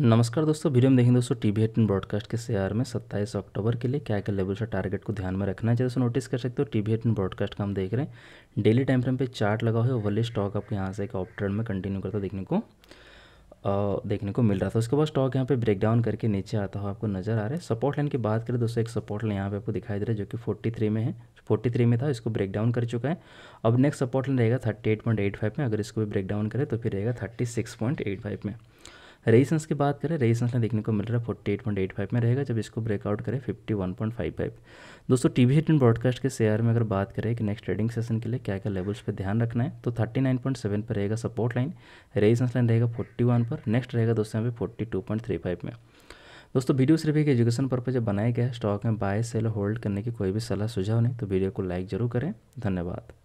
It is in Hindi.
नमस्कार दोस्तों वीडियो में देखें दोस्तों टी वी एटीन ब्रॉडकास्ट के शेयर में 27 अक्टूबर के लिए क्या क्या लेवल से टारगेट को ध्यान में रखना है जैसे नोटिस कर सकते हो टी वी एटीन ब्रॉडकास्ट का हम देख रहे हैं डेली टाइम फ्रेम पे चार्ट लगा हुआ है वाले स्टॉक आपको यहाँ से एक ऑप्ट्रेन ट्रेंड में कंटिन्यू करता देखने को देखने को मिल रहा था उसके बाद स्टॉक यहाँ पे ब्रेक डाउन करके नीचे आता हुआ आपको नजर आ रहा है सपोर्ट लाइन की बात करें दोस्तों एक सपोर्ट लाइन यहाँ पे आपको दिखाई दे रहा है जो कि 43 में है 43 में था इसको ब्रेक डाउन कर चुका है अब नेक्स्ट सपोर्ट लाइन रहेगा 38.85 में अगर इसको भी ब्रेक डाउन करें तो फिर रहेगा फाइव में रेजिस्टेंस की बात करें रेजिस्टेंस में देखने को मिल रहा है forty eight point eight five में रहेगा जब इसको ब्रेकआउट करें fifty one point five five दोस्तों टी वी ब्रॉडकास्ट के शेयर में अगर बात करें कि नेक्स्ट ट्रेडिंग सेशन के लिए क्या क्या लेवल्स पर ध्यान रखना है तो थर्टी नाइन पॉइंट सेवन पर रहेगा सपोर्ट लाइन रेजिस्टेंस लाइन रहेगा फोर्टी वन पर नेक्स्ट रहेगा दोस्तों यहाँ पे forty two point three five में दोस्तों वीडियो सिर्फ एक एजुकेशन पर्पज बनाया गया है स्टॉक में बाय सेल होल्ड करने की कोई भी सलाह सुझाव नहीं तो वीडियो को लाइक जरूर करें धन्यवाद